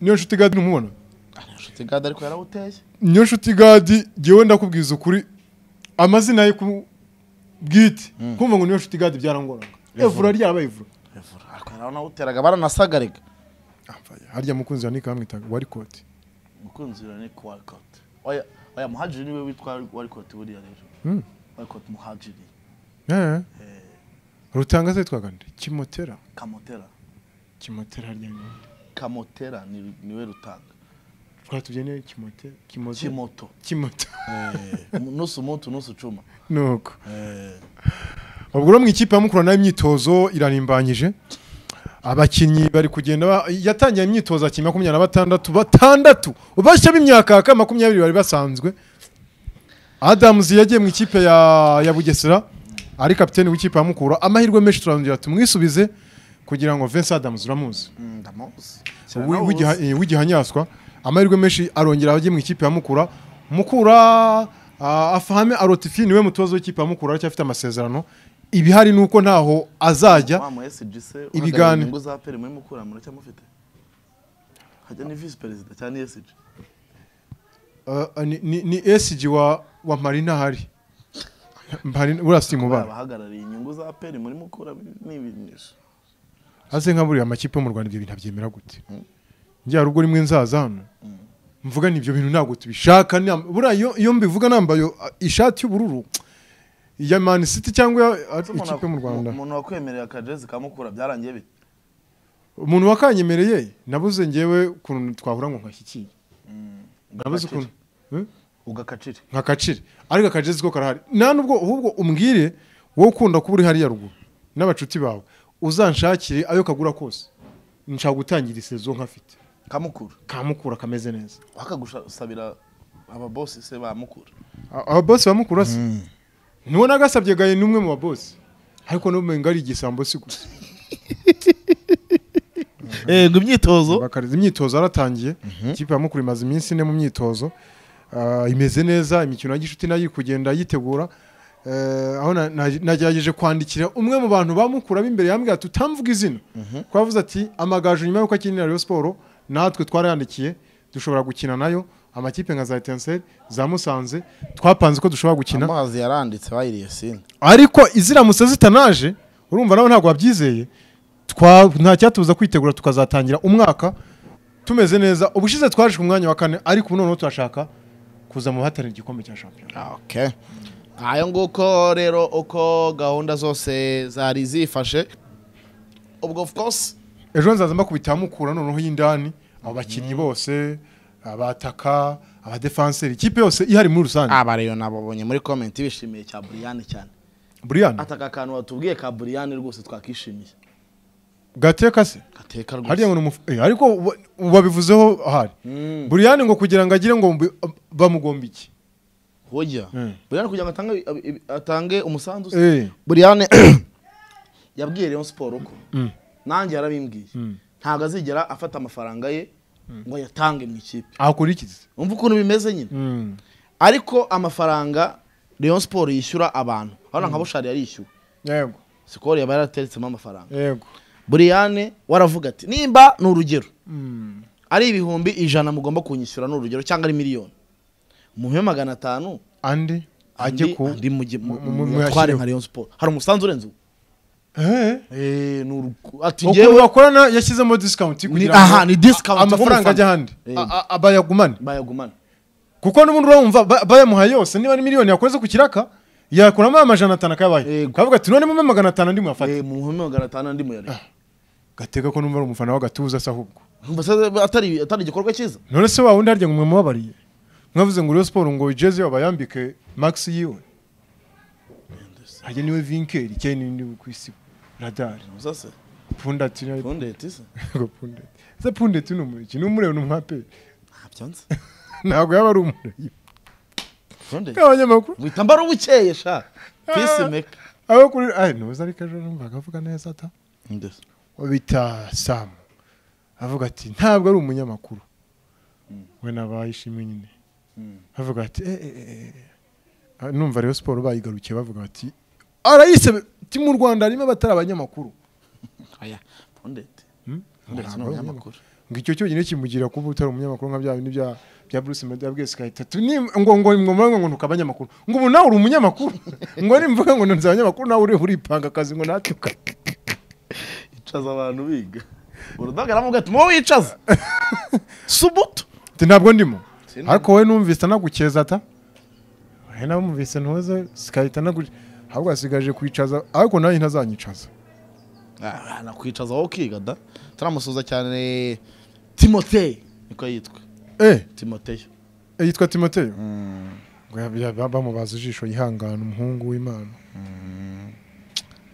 niyo nshuti gadi umubona ah, nshuti gadi ariko yarawuteye niyo nshuti gadi ngewe ndakubwiza ukuri amazina ye bwite mm. kumva ngo niyo nshuti gadi byarangoranga evura ryabaye ivura ariko yarawuteraga baranasagarega harya mukunzi wa Nick bamwitaga Walcott mukunzi wa Nick Walcott oya oya muhajiri niwe witwa Walcott buri ya rero mm. Walcott muhajiri eh eh, eh. rutanga se twaga kimotera kamotera kimotera harya ni kamotera ni niwe rutanga twatubye ne kimote kimoze kimoto kimoto eh nusu moto nusu chuma nuko eh ubwo ro mwikipa mukura na imyitozo iranimbanyije abakinnyi bari kugenda yatangiye imyitozo akina makumyabiri na batandatu batandatu bashya b'imyakaka makumyabiri bari basanzwe Adams yagiye mu ikipe ya bugesera ari kapitene w'ikipe ya mukura amahirwe menshi turongera tumwisubize kugira ngo Vince Adams uramuzi mm, w'igihanyaswa amahirwe menshi arongera abagiye mu ikipe ya mukura mukura ah, afahame arotifini niwe mutoza w'ikipe ya mukura aracyafite amasezerano ibihari ni uko ntaho azajya ibiganiro ni visi esiji ni uh, wa mari hari buriya si mubara abahagarariye nka buriya amakipe yo mu rwanda ibyo bintu abyemera gute hmm. njya rugo rimwe nzaza hano hmm. mvuga ni ibyo bintu ntabwo tubishaka buriya iyo mbivuga nambaye uh, ishati y'ubururu ya mani siti cyangwa ikipe mu rwanda umuntu wakwemereye akajezi kamukura byarangiye bite umuntu wakanyemereye nabuze ngewe ukuntu twahura ngo nkashyikiye mm, nabuze ukuntu eh? ugakacire nkakacire ariko akajezi ko karahari nta nubwo ahubwo umbwire wowe ukunda kuba uri hariya ruguru n'abacuti bawe uzanshakire ayo kagura kose nshaka gutangira isezo nkafite kamukura kamukura kameze neza wakagusabira ababosi se bamukura ababosi bamukura se mm. niwo nagasabye gaye n'umwe mu babose ariko n'ubumenyi ari igisambo si gusa yego eh, imyitozo imyitozo yaratangiye mhm. ikipe ya mukuru imaze iminsi ine mu myitozo ah, imeze neza imikino ya gishuti nayo iri kugenda yitegura eh, aho nagerageje kwandikira umwe mu bantu bamukuramo imbere yambwira tutamvuga izina kuko mhm. yavuze ati amagaju nyuma y'uko akinira rero siporo natwe twarayandikiye dushobora gukina nayo amakipe nka za etenseri za musanze twapanze ko dushobora gukina amazi yaranditse bayiriye sine ariko iziramutse zitanaje urumva nawe ntabwo wabyizeye ntacyatubuza kwitegura tukazatangira umwaka tumeze neza ubushize twaje ku mwanya wa kane ariko ubu noneho turashaka kuza mu bahatanira igikombe cya shampiyona ah, ayo nguko rero uko gahunda zose zari zifashe ubwo of ejo nzaza mbakubitaho mukura noneho y'indani abo bakinnyi mm. bose abataka abadefanseri ikipe yose ihari muri rusange abareyo ah, nababonye muri komenti bishimiye cya buriyani cyane buriyani ataka akantu watubwiye ka buriyani rwose twakishimiye gateka se gateka rwose eh, ariko wabivuzeho ahari hmm. buriyani ngo kugira ngo agire ngo bamugomba iki hojya hmm. buriyani kugira ngo atange umusanzu eh. buriyani yabwiye leon siporo ko hmm. nanjye yarabimbwiye ntabwo azigera afata amafaranga ye ngo ayatange mu ikipe ahakurikize wumva ukuntu bimeze nyine ariko amafaranga leon siporo yishyura abantu urabona nka bushari yarishyuwe yego sikoro yaba yarateretsemo amafaranga yego buriyane waravuga ati nimba ni urugero ari ibihumbi ijana mugomba kunyishyura ni urugero cyangwa ari miliyoni umuhe magana atanu andi ajye ku andi mutware nka leon siporo hari umusanzu urenze uwo Eh? Eh, ati ngewe wakorana yashyizemo disikawunti kugira ngo aha ni disikawunti amafaranga ajya ahandi bayagumane eh. bayagumane kuko n'ubundi urabumva bayamuha yose niba ari miliyoni yakoze ku kiraka yakuramo amajana atanu akayabaye kavuga ati none mumpe magana atanu andi muyafate mumpe magana atanu andi muyareke ah. gatega ko numva ari umufana w'agatuza se ahubwo atari igikorwa cyiza none se wa wundi harya ngo mwamubabariye mwavuze ngo uriyo siporo ngo ijeze babayambike max yiwe hajya niwe vinkeri cyane ni ku isi radari usase pfundati se pfundeti ni umureki ni umurebe ni umwaperi ntabyo ah, ntabwo yaba ari umureki pfundeti k'abanyamakuru wita ubukeye sha pisi ah. meka aho kuri ayi ntuza ariko ejo numvaga avuga neza ta ndetse samu avuga ati ntabwo ari umunyamakuru mm. we nabayishimwe nyine mm. avuga ati eh, eh, eh, numva rero siporo bayigarukiye bavuga bati arayise mu rwanda harimo abatari abanyamakuru hmm? ngo icyo cyonyine kimugira kuba utari umunyamakuru nka bya bintu bya bruce meddy yabwiye sky tatu ngo ngo ngo ngo nuka abanyamakuru ngo ubu nawe uri umunyamakuru ngo nimvuga ngo nzi abanyamakuru nawe uri uripanga akazi ngo natuka icaza abantu biga urudoga aravuga ati wicaza subuto ntabwo ndimo ariko wowe numvise anagukeza ata wowe namwumvise ntuze sky tanagukiza ahubwo asigaje kwicaza ariko nanjye ntazanyicaza ah, nakwicaza wowe ukiga da turamusuza cyane timote niko yitwa eh. timoteyo eh, yitwa timoteyo hmm. bamubaza ijisho yihangana umuhungu w'imana hmm.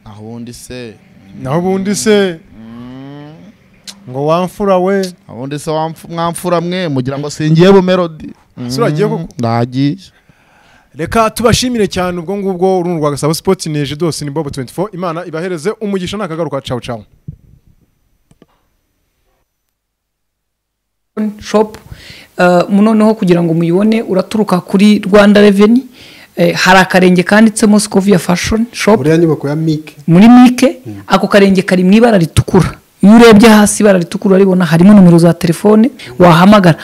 naho ubundi se naho ubundi se hmm. ngo wamfura we abundi se mwamfura mwe mugira ngo singiye bumerodi suragiye reka tubashimire cyane ubwo ngubwo urundu rwa gasabo sipoti neje dose ni bobo 24 imana ibahereze umugisha nakagaruka ciao ciao shop eh, noneho kugira ngo muyibone uraturuka kuri Rwanda Revenue eh, hari akarenge kanditsemo Scovia Fashion Shop uriya nyubako ya Mike muri Mike hmm. ako karenge kari mu ibara ritukura iyo urebye hasi ibara ritukura uribona harimo nomero za telefone hmm. wahamagara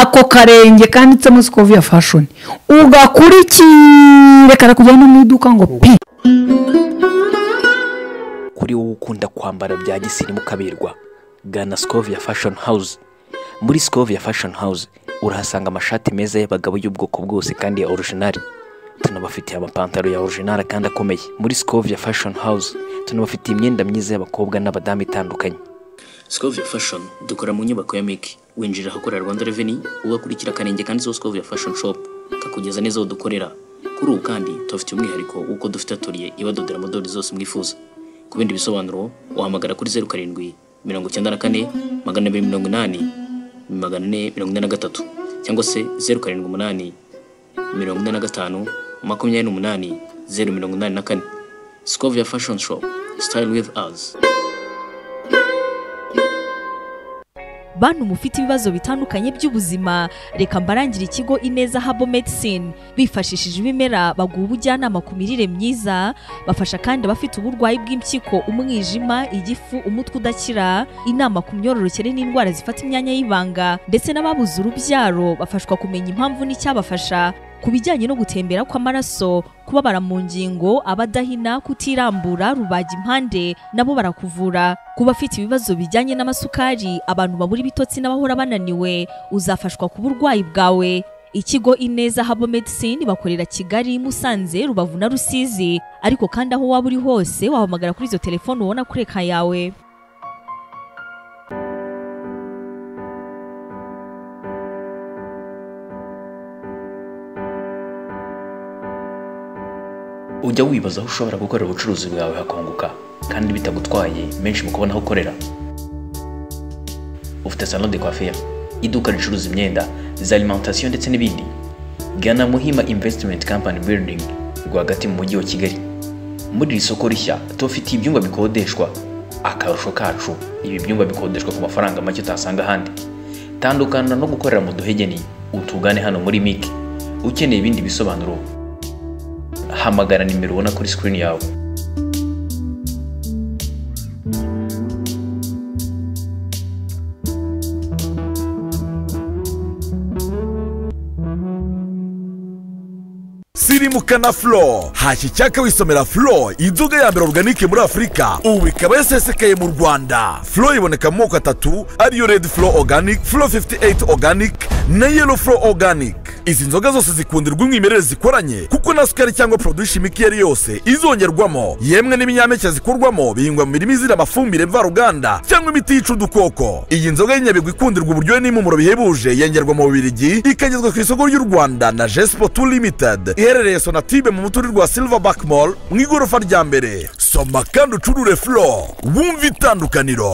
ako karenge kanditsemo sikoviya fashoni ugakurikire karakujyana no mu iduka ngo pi kuri wowe ukunda kwambara bya gisirimu kaberwa gana sikoviya fashoni hawuze muri sikoviya fashoni hawuze urahasanga amashati meza y'abagabo y'ubwoko bwose kandi ya orujinari tunabafitiye amapantaro ya orujinari kandi akomeye muri sikoviya fashoni hawuze tunabafitiye imyenda myiza y'abakobwa n'abadamu itandukanye sikoviya fashoni dukora mu nyubako ya miki winjira ahakorera Rwanda Revenue ugakurikira akarenge kanditseho Scope ya Fashion Shop kakugeza neza aho dukorera kuri ubu kandi tubafitiye umwihariko w'uko dufite atoriye ibadodera modeli zose mwifuza ku bindi bisobanuro wahamagara kuri zeru karindwi mirongo icyenda na kane magana abiri mirongo inani magana ane mirongo ine na gatatu cyangwa se zeru karindwi umunani mirongo ine na gatanu makumyabiri n'umunani zeru mirongo inani na kane Scovia Fashion Shop Style with Us bantu mufite ibibazo bitandukanye by'ubuzima reka mbarangire ikigo ineza habo medicine bifashishije ibimera baguha ubujyanama ku mirire myiza bafasha kandi abafite uburwayi bw'impyiko umwijima igifu umutwe udakira inama ku myororokere n'indwara zifata imyanya y'ibanga ndetse n'ababuze urubyaro bafashwa kumenya impamvu n'icyabafasha ku bijyanye no gutembera kw'amaraso kubabara mu ngingo abadahina kutirambura rubaga impande nabo barakuvura ku bafite ibibazo bijyanye n'amasukari abantu babura ibitotsi n'abahora bananiwe uzafashwa ku burwayi bwawe ikigo ineza habo medicine bakorera kigali musanze rubavu na rusizi ariko kandi aho waba uri hose wahamagara kuri izo telefone ubona kureka yawe ujya wibaza aho ushobora gukorera ubucuruzi bwawe hakunguka kandi bitagutwaye menshi mu kubona aho ukorera ufite salon de coiffure iduka ricuruza imyenda za alimentation ndetse n'ibindi gana muhima investment company building rwagati mu mujyi wa kigali muri iri soko rishya tubafitiye ibyumba bikodeshwa akarusho kacu ibi byumba bikodeshwa ku mafaranga make utasanga ahandi tandukana no gukorera mu duhegeni utugane hano muri mike ukeneye ibindi bisobanuro hamagara nimero ubona kuri screen yawe sirimuka flow flo hashya wisomera flo inzoga ya mbere organike muri afurika ubu ikaba yasesekaye mu rwanda flo iboneka mu moko atatu ariyo red flow organic flow 58 organic na yellow flow organic izi nzoga zose zikundirwa umwimerere zikoranye kuko na sukari cyangwa poroduwi shimike yari yose izongerwamo yemwe n'ibinyampeke zikurwamo bihingwa mu mirima izira amafumbire mvaruganda cyangwa imiti yica udukoko iyi nzoga y'inyabigwi ikundirwa uburyohe n'impumuro bihebuje yengerwa mu bubirigi ikagezwa ku isoko ry'u rwanda na jesipo tu limitedi iherereye sonatibe mu muturirwa wa silverback mall mu igorofa rya mbere soma kandi ucurure furo wumve itandukaniro